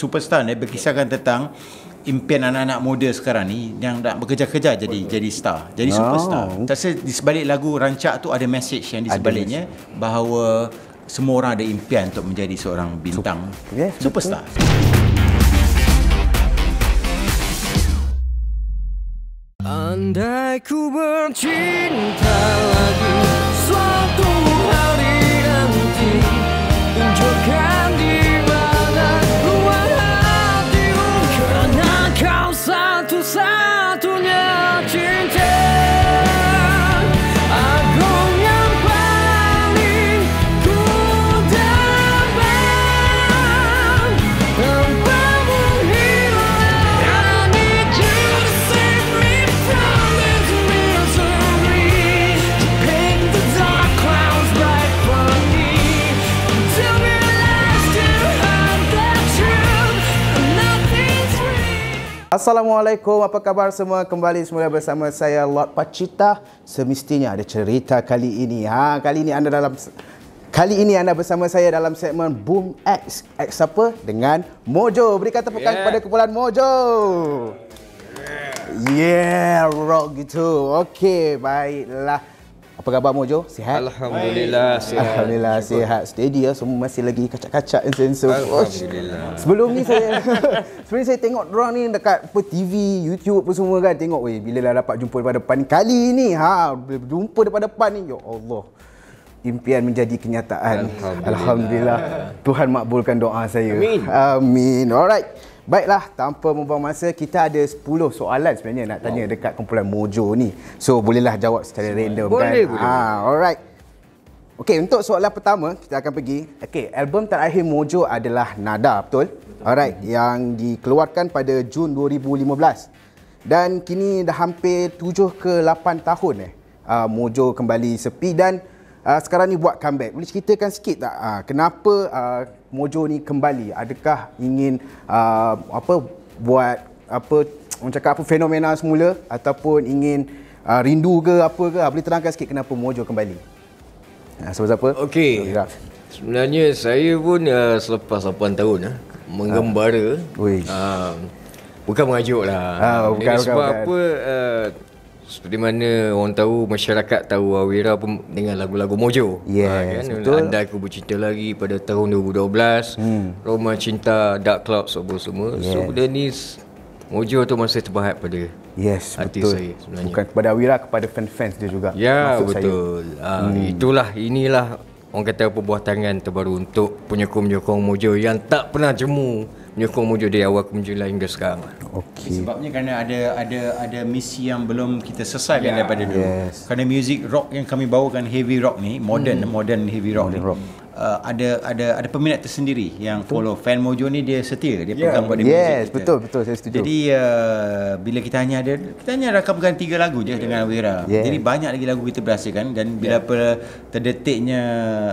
superstar ni eh, berkisahkan tentang impian anak-anak muda sekarang ni yang nak bekerja-kerja jadi Betul. jadi star, jadi superstar. No. Oh. Tapi di sebalik lagu rancak tu ada message yang di sebaliknya bahawa semua orang ada impian untuk menjadi seorang bintang yes, superstar. Andai ku bercinta lagi suatu hari nanti tunjukkan Assalamualaikum, apa khabar semua? Kembali semula bersama saya Lord Pacita. Semestinya ada cerita kali ini. Ha, kali ini anda dalam kali ini anda bersama saya dalam segmen Boom X. X apa? Dengan Mojo. Berikan tepukan yeah. kepada kumpulan Mojo. Yeah, rock gitu. Okay, baiklah. Apa khabar Mojo? Sihat? Alhamdulillah sihat. Alhamdulillah sihat. Steady lah. Semua masih lagi kacak-kacak. Alhamdulillah. sebelum ni saya sebelum ni saya tengok orang ni dekat apa, TV, YouTube apa semua kan. Tengok weh bila lah dapat jumpa depan depan Kali ni ha jumpa depan depan ni. Ya Allah. Impian menjadi kenyataan. Alhamdulillah. Alhamdulillah. Tuhan makbulkan doa saya. Amin. Amin. Alright. Baiklah, tanpa membuang masa, kita ada 10 soalan sebenarnya nak tanya wow. dekat kumpulan Mojo ni. So, bolehlah jawab secara Sebab random boleh, kan? Boleh, boleh. Ah, alright. Okay, untuk soalan pertama, kita akan pergi. Okay, album terakhir Mojo adalah Nada, betul? betul. Alright, yang dikeluarkan pada Jun 2015. Dan kini dah hampir 7 ke 8 tahun eh. Uh, Mojo kembali sepi dan uh, sekarang ni buat comeback. Boleh ceritakan sikit tak uh, kenapa uh, Mojo ni kembali? Adakah ingin uh, apa buat apa orang cakap apa fenomena semula ataupun ingin uh, rindu ke apa ke? Ah, boleh terangkan sikit kenapa Mojo kembali? Uh, ah, sebab apa? Okey. Okay. Sebenarnya saya pun uh, selepas 8 tahun uh, mengembara. Uh, uh, bukan mengajuklah. Uh, bukan, bukan, sebab bukan. apa uh, seperti mana orang tahu masyarakat tahu Awira pun dengan lagu-lagu Mojo. Yes, ha, betul. Andai aku bercinta lagi pada tahun 2012. Hmm. Roma Cinta, Dark Cloud, semua semua. Yes. So benda ni Mojo tu masih terbahat pada yes, hati betul. saya sebenarnya. Bukan kepada Awira, kepada fans-fans dia juga. Ya, Maksud betul. Saya. Ah, ha, hmm. Itulah, inilah orang kata perbuah tangan terbaru untuk penyokong-penyokong Mojo yang tak pernah jemu menyokong Mojo dari awal ke Mojo hingga sekarang. Okay. Sebabnya kerana ada ada ada misi yang belum kita selesaikan yeah. daripada dulu. Yes. Kerana music rock yang kami bawakan heavy rock ni, modern hmm. modern heavy rock modern ni. Rock uh, ada ada ada peminat tersendiri yang betul. follow fan Mojo ni dia setia dia yeah. pegang buat dia yes, betul betul saya setuju jadi uh, bila kita hanya ada kita hanya rakamkan tiga lagu je yeah. dengan Wira yeah. jadi banyak lagi lagu kita berhasilkan dan bila yeah. terdetiknya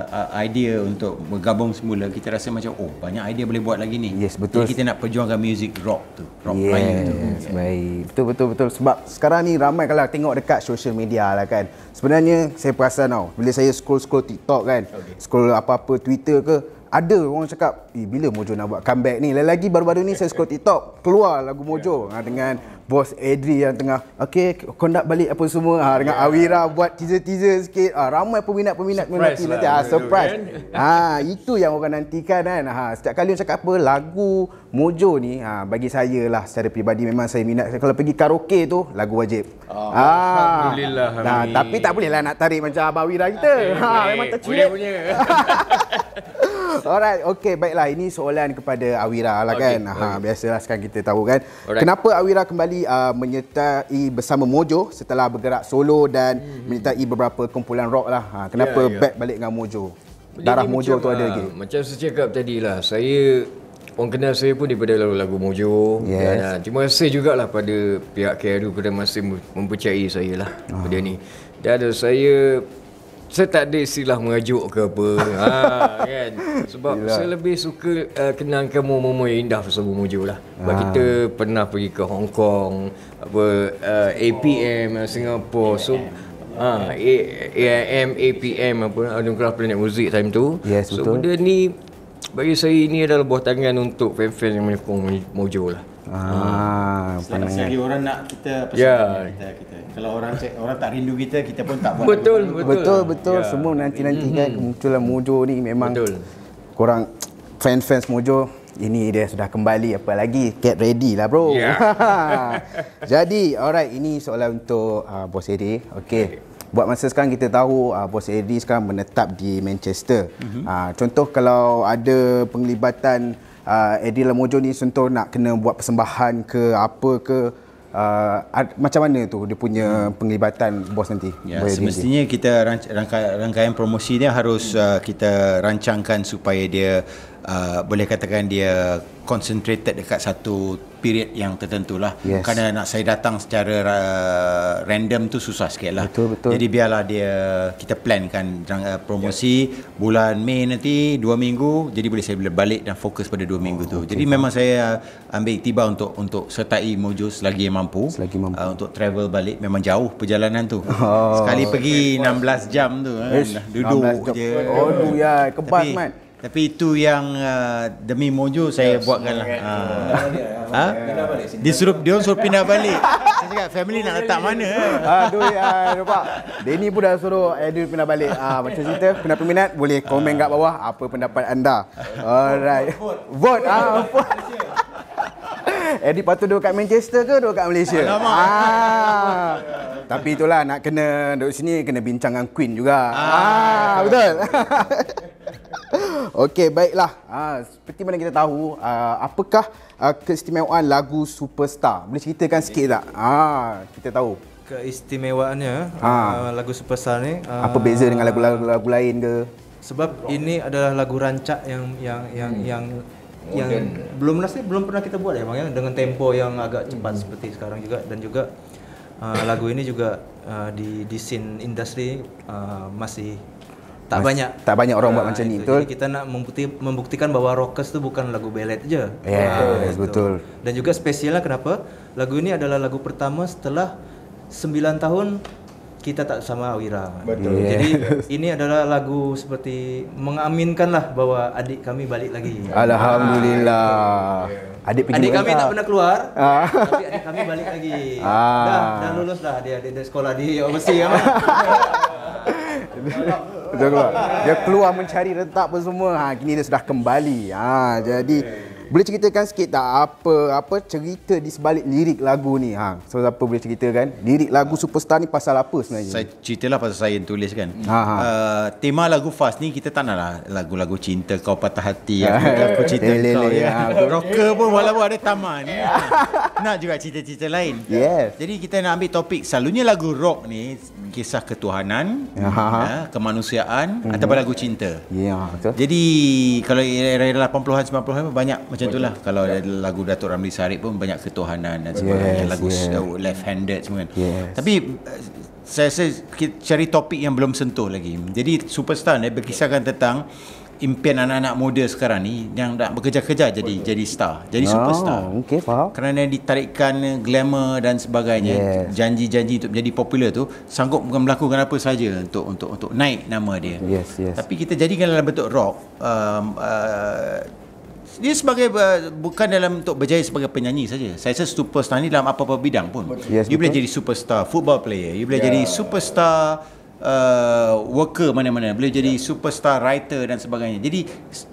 uh, idea untuk bergabung semula kita rasa macam oh banyak idea boleh buat lagi ni yes, betul. jadi kita nak perjuangkan music rock tu rock yes, tu yes. baik betul betul betul sebab sekarang ni ramai kalau tengok dekat social media lah kan sebenarnya saya perasan tau bila saya scroll-scroll TikTok kan okay. scroll apa apa-apa Twitter ke ada orang cakap eh bila Mojo nak buat comeback ni lagi-lagi baru-baru ni saya scroll TikTok keluar lagu Mojo yeah. Ha, dengan bos Edri yang tengah okay conduct balik apa semua ha, dengan ya. Awira buat teaser-teaser sikit ha, ramai peminat-peminat surprise nanti, lah nanti. Ha, surprise kan? ha, itu yang orang nantikan kan ha, setiap kali orang cakap apa lagu Mojo ni ha, bagi saya lah secara pribadi memang saya minat kalau pergi karaoke tu lagu wajib oh, Alhamdulillah nah, tapi tak boleh lah nak tarik macam Abang Awira kita okay, ha, memang tercuit boleh Alright, okay, baiklah. Ini soalan kepada Awira lah okay. kan. Ha, okay. Biasalah sekarang kita tahu kan. Alright. Kenapa Awira kembali uh, menyertai bersama Mojo setelah bergerak solo dan hmm. menyertai beberapa kumpulan rock lah. Ha, kenapa yeah, yeah. back balik dengan Mojo? Darah Mojo tu ada ah, lagi? Macam saya cakap tadi lah, saya... Orang kenal saya pun daripada lagu-lagu Mojo. Yes. Dan, ah, terima kasih jugalah pada pihak KRU kerana masih mempercayai saya lah. Uh-huh. Dan saya saya tak ada istilah mengajuk ke apa ha, kan? Sebab Yalah. saya lebih suka uh, eh, kenangkan momen-momen yang indah pasal Bumu lah Sebab ha. kita pernah pergi ke Hong Kong apa, uh, eh, APM, oh. Eh, Singapura So AIM, ha, APM, apa, Anugerah Planet muzik time tu yes, So betul. benda ni bagi saya ini adalah buah tangan untuk fan-fan yang menyokong Mojo lah Ah, ah selagi orang nak kita pesan yeah. kita, kita. Kalau orang orang tak rindu kita, kita pun tak buat. betul, betul, betul. Betul, yeah. Semua nanti-nanti kan mm-hmm. kan kemunculan Mojo ni memang betul. korang fans-fans Mojo ini dia sudah kembali apa lagi get ready lah bro. Yeah. Jadi alright ini soalan untuk uh, Bos Eddie. Okey. Buat masa sekarang kita tahu uh, Bos Eddie sekarang menetap di Manchester. Mm-hmm. Uh, contoh kalau ada penglibatan uh, Eddie Lamojo ni sentuh nak kena buat persembahan ke apa ke uh, ad, macam mana tu dia punya hmm. penglibatan bos nanti. Ya semestinya dia. kita rangka, rangkaian promosi dia harus uh, kita rancangkan supaya dia uh, boleh katakan dia concentrated dekat satu period yang tertentu lah. Yes. Kerana nak saya datang secara uh, random tu susah sikit lah. Betul, betul. Jadi biarlah dia, kita plankan uh, promosi yeah. bulan Mei nanti, dua minggu. Jadi boleh saya balik dan fokus pada dua oh, minggu tu. Oh, okay. Jadi memang saya uh, ambil tiba untuk untuk sertai Mojo selagi yang mampu. Selagi mampu. Uh, untuk travel balik, memang jauh perjalanan tu. Oh. Sekali pergi 16 jam tu. Eh, duduk 16 jam. je. Oh, ya. Kebat, Tapi, Mat. Tapi itu yang uh, demi Mojo saya yes, buatkan lah. Ha. Ha? Dia suruh, dia suruh pindah balik. saya cakap, family nak letak mana? Aduh, ah, nampak. Denny pun dah suruh Edwin pindah balik. Ha, macam cerita, peminat-peminat boleh komen kat bawah apa pendapat anda. Alright. Vote. Ah, vote. Eddie patut duduk kat Manchester ke duduk kat Malaysia? Alamak. Ah. Tapi itulah nak kena duduk sini kena bincang dengan Queen juga. Ah, ah betul. Okey, baiklah. Ha, seperti mana kita tahu, uh, apakah uh, keistimewaan lagu Superstar? Boleh ceritakan sikit tak? Ha, kita tahu. Keistimewaannya ha. uh, lagu Superstar ni. Uh, Apa beza dengan lagu-lagu lain ke? Sebab ini adalah lagu rancak yang yang yang hmm. yang yang belum nasi belum pernah kita buat ya bang ya dengan tempo yang agak cepat hmm. seperti sekarang juga dan juga uh, lagu ini juga uh, di di scene industri uh, masih tak banyak tak banyak orang uh, buat ah, macam ni betul jadi kita nak membukti, membuktikan bahawa rockers tu bukan lagu ballad je yeah, uh, yes, ah, betul dan juga spesiallah kenapa lagu ini adalah lagu pertama setelah 9 tahun kita tak sama Awira betul yeah. jadi ini adalah lagu seperti mengaminkanlah bahawa adik kami balik lagi alhamdulillah uh, Adik, adik kami lah. tak pernah keluar, ah. tapi adik kami balik lagi. Ah. Dah, dah lulus lah dia dia sekolah di overseas. dia keluar. mencari retak pun semua. Ha kini dia sudah kembali. Ha jadi boleh ceritakan sikit tak apa apa cerita di sebalik lirik lagu ni? Ha, sebab siapa boleh ceritakan lirik lagu ha. Superstar ni pasal apa sebenarnya? Saya ceritalah pasal saya yang tulis kan. Ha, ha. Uh, tema lagu Fast ni kita tak nak lah lagu-lagu cinta kau patah hati aku, aku cerita kau. Ya. Ya. Rocker pun walaupun ada taman. Ya. nak juga cerita-cerita lain. Yes. Jadi kita nak ambil topik selalunya lagu rock ni kisah ketuhanan, ha, ha. ha. Ya, kemanusiaan uh-huh. lagu cinta. Ya, betul. Jadi kalau era-era 80-an 90-an banyak macam itulah kalau yeah. lagu Datuk Ramli Sarip pun banyak ketuhanan dan sebagainya yes, lagu yeah. left handed semua kan. Yes. Tapi eh, saya saya cari topik yang belum sentuh lagi. Jadi superstar ni berkisahkan tentang impian anak-anak muda sekarang ni yang nak bekerja-kerja jadi Betul. jadi star, jadi oh, superstar. Okey, faham. Kerana ditarikkan glamour dan sebagainya, yes. janji-janji untuk menjadi popular tu sanggup bukan melakukan apa saja untuk untuk untuk naik nama dia. Yes, yes. Tapi kita jadikan dalam bentuk rock um, uh, dia sebagai uh, bukan dalam untuk berjaya sebagai penyanyi saja. Saya rasa superstar ni dalam apa-apa bidang pun. Yes, you betul. boleh jadi superstar football player, you boleh ya. jadi superstar uh, worker mana-mana, boleh jadi yeah. superstar writer dan sebagainya. Jadi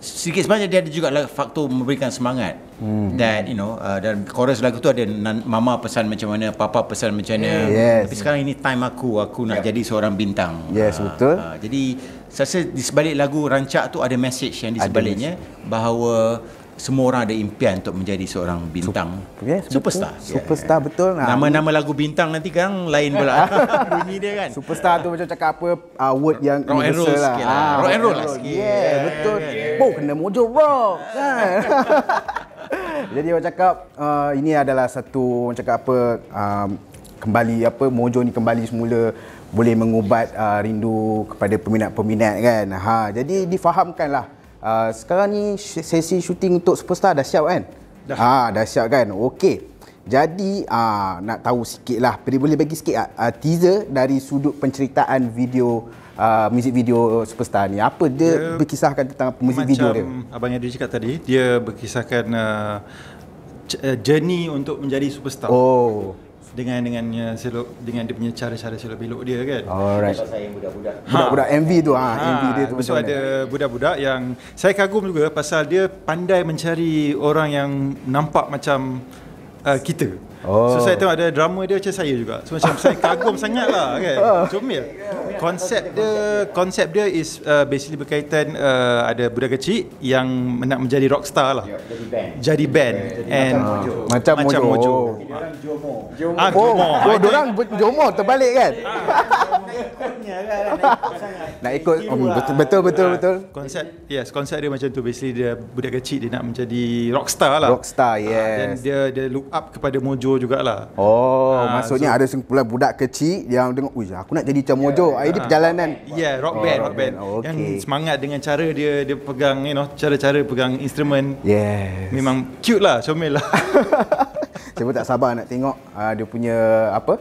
sedikit sebanyak dia ada juga lah faktor memberikan semangat. Dan hmm. you know uh, dan chorus lagu tu ada mama pesan macam mana, papa pesan macam mana. Yes. Tapi sekarang ini time aku aku nak yeah. jadi seorang bintang. Yes, uh, betul. Uh, jadi saya rasa di sebalik lagu Rancak tu ada message yang di sebaliknya bahawa semua orang ada impian untuk menjadi seorang bintang Sup- yeah, superstar. Betul. Yeah. Superstar betul Nama-nama lagu bintang nanti kan lain pula. Bunyi dia kan. Superstar tu macam cakap apa uh, word yang rock and roll lah. sikit lah. Ah, rock and roll lah sikit. Yeah, yeah betul. Yeah. Oh kena mojo rock kan. Jadi orang cakap uh, ini adalah satu orang cakap apa um, kembali apa mojo ni kembali semula boleh mengubat uh, rindu kepada peminat-peminat kan. Ha jadi difahamkanlah. Uh, sekarang ni sesi syuting untuk Superstar dah siap kan? Dah. Ha dah siap kan. Okey. Jadi uh, nak tahu sikit lah boleh boleh bagi sikit uh, teaser dari sudut penceritaan video uh, music video Superstar ni. Apa dia, dia berkisahkan tentang music video dia? Macam abang Adi cakap tadi, dia berkisahkan uh, journey untuk menjadi superstar. Oh dengan dengan uh, selok dengan dia punya cara-cara selok belok dia kan. Alright. Oh, saya budak-budak. Ah, ha. Budak-budak MV tu ha, ha. MV dia tu. So ada budak-budak yang saya kagum juga pasal dia pandai mencari orang yang nampak macam uh, kita. Oh. So saya tengok ada drama dia macam saya juga. So macam saya kagum sangat lah kan. Ah. Comel. Konsep dia konsep dia is uh, basically berkaitan uh, ada budak kecil yang nak menjadi rockstar lah. Ya, jadi band. Jadi band. Jadi And macam, uh, mojo. macam Mojo. Macam Mojo. Jomo. Jomo. Ah, oh, Jomo. Oh, orang Jomo terbalik kan? nak ikut um, betul betul betul, konsep yes konsep dia macam tu basically dia budak kecil dia nak menjadi rockstar lah rockstar yes dan dia dia look up kepada Mojo jugalah. Oh, ha, maksudnya so, ada sekumpulan budak kecil yang tengok, "Uy, aku nak jadi Cha ya, Mojo." Ah, ini ha, ah, perjalanan. Yeah, rock oh, band, oh, rock band. Okay. Yang semangat dengan cara dia dia pegang, you know, cara-cara pegang instrumen. Yes. Memang cute lah, comel lah. Saya pun tak sabar nak tengok uh, dia punya apa?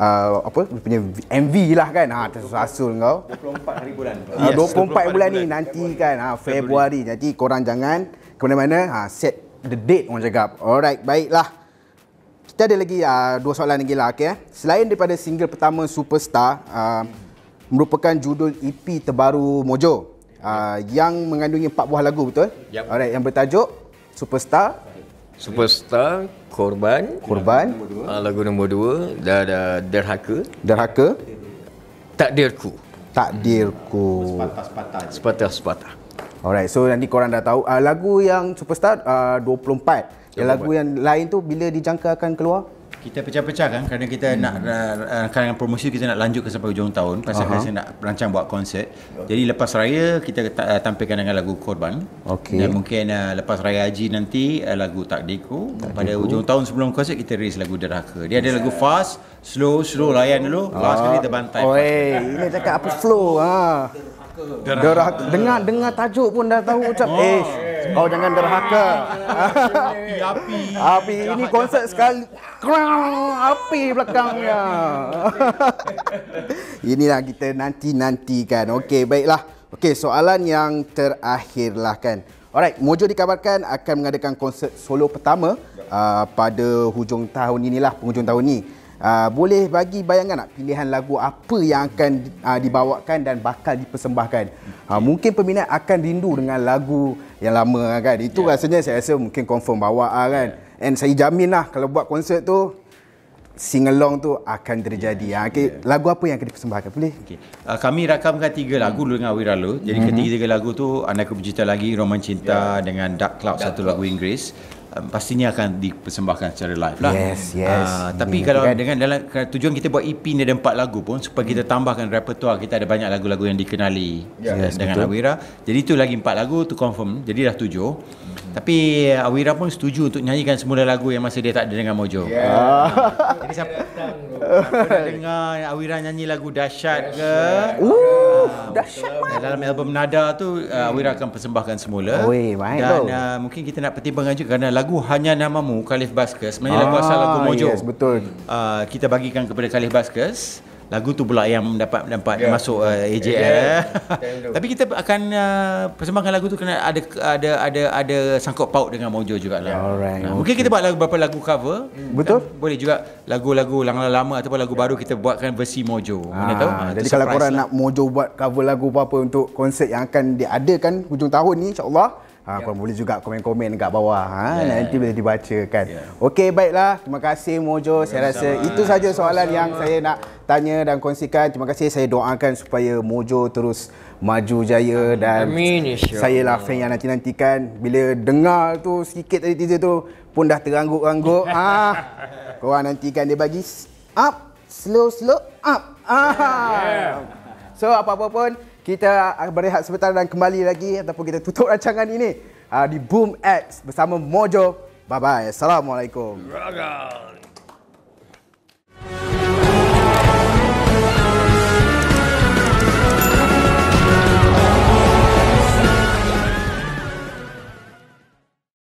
Uh, apa dia punya MV lah kan ha tersasul kau 24 hari bulan yes, 24, 24 hari bulan, bulan ni nanti kan ha Februari. Februari jadi korang jangan ke mana-mana ha set the date orang cakap alright baiklah kita ada lagi uh, dua soalan lagi lah. Okay, eh. Selain daripada single pertama Superstar, uh, merupakan judul EP terbaru Mojo. Uh, yang mengandungi empat buah lagu betul? Yep. Alright, yang bertajuk Superstar. Superstar, Korban, Korban, nombor uh, lagu nombor dua, dan ada Derhaka. Derhaka. Takdirku. Takdirku. Sepatah-sepatah. Sepatah-sepatah. Alright, so nanti korang dah tahu uh, lagu yang Superstar uh, 24 yang lagu buat. yang lain tu bila dijangka akan keluar? Kita pecah-pecah kan kerana kita hmm. nak rancangan eh, eh, uh, uh, promosi kita nak lanjut ke sampai hujung tahun pasal kita nak rancang buat konsert. Jadi lepas raya kita uh, tampilkan dengan lagu korban. Okay. Dan mungkin uh, lepas raya haji nanti uh, lagu takdiku pada hujung tahun sebelum konsert kita rilis lagu deraka. Dia ada lagu fast, slow, slow layan dulu. Last kali ah. terbantai. Oh, ini cakap apa slow ha. Ah. Deraka. Dengar dengar tajuk pun dah tahu ucap. Oh. Eh. Kau eh. oh, jangan derhaka. api api. Api ini konsert sekali. Krang api belakangnya. Inilah kita nanti nantikan. Okey baiklah. Okey soalan yang terakhirlah kan. Alright, Mojo dikabarkan akan mengadakan konsert solo pertama uh, pada hujung tahun inilah, penghujung tahun ini. Ah, boleh bagi bayangan tak pilihan lagu apa yang akan uh, dibawakan dan bakal dipersembahkan. Okay. Uh, mungkin peminat akan rindu dengan lagu yang lama ah, kan. Itu yeah. rasanya saya rasa mungkin confirm bawa kan. Yeah. And saya jamin lah kalau buat konsert tu sing along tu akan terjadi. Yeah. Okay. Yeah. Lagu apa yang akan dipersembahkan boleh? Okay. Uh, kami rakamkan tiga lagu hmm. dengan Wiralo. Jadi mm-hmm. ketiga-tiga lagu tu Anak Aku Bercinta Lagi, Roman Cinta yeah. dengan Dark Cloud Dark satu Cloud. lagu Inggeris. Um, pastinya akan dipersembahkan secara live lah. Yes, ah, yes. Uh, tapi yeah. kalau dengan dalam tujuan kita buat EP ni ada empat lagu pun supaya kita hmm. tambahkan repertoire kita ada banyak lagu-lagu yang dikenali yes, eh, dengan betul. Awira. Jadi itu lagi empat lagu tu confirm. Jadi dah tujuh. Mm-hmm. Tapi eh, Awira pun setuju untuk nyanyikan semula lagu yang masih dia tak ada dengan Mojo. Yeah. Jadi siapa datang? Aku dengar Awira nyanyi lagu Dahsyat ke? Ooh dahsyat mah. Dalam album Nada tu uh, Wira hmm. akan persembahkan semula. Oh, wey, Dan uh, mungkin kita nak pertimbangkan juga kerana lagu Hanya Namamu Khalif Baskes sebenarnya ah, lagu asal lagu Mojo. Yes, betul. Uh, kita bagikan kepada Khalif Baskes lagu tu pula yang dapat dapat yeah. masuk uh, AJL. Ya, AJL. Ya, ya. Tapi kita akan uh, persembahkan lagu tu kena ada ada ada ada sangkut paut dengan Mojo jugaklah. Alright. Nah, okay. Mungkin kita buat lagu beberapa lagu cover. Hmm. Betul? Kan? Boleh juga lagu-lagu lama-lama ataupun lagu baru kita buatkan versi Mojo. Ah, Mana tahu. Jadi kalau korang lah. nak Mojo buat cover lagu apa-apa untuk konsert yang akan diadakan hujung tahun ni insya-Allah. Ha, yeah. Ya. Boleh juga komen-komen kat bawah. Ha? Yeah. Ya. Nanti boleh dibaca kan. Yeah. Okey, baiklah. Terima kasih Mojo. Ya, saya Sama. itu saja soalan Sama. yang saya nak tanya dan kongsikan. Terima kasih. Saya doakan supaya Mojo terus maju jaya. dan Amin. Saya lah fan yang nanti-nantikan. Bila dengar tu sikit tadi teaser tu pun dah terangguk-angguk. Ha? Ah, korang nantikan dia bagi up. Slow-slow up. Ah. Yeah. So, apa-apa pun. Kita berehat sebentar dan kembali lagi ataupun kita tutup rancangan ini uh, di Boom X bersama Mojo. Bye bye. Assalamualaikum. Ragal.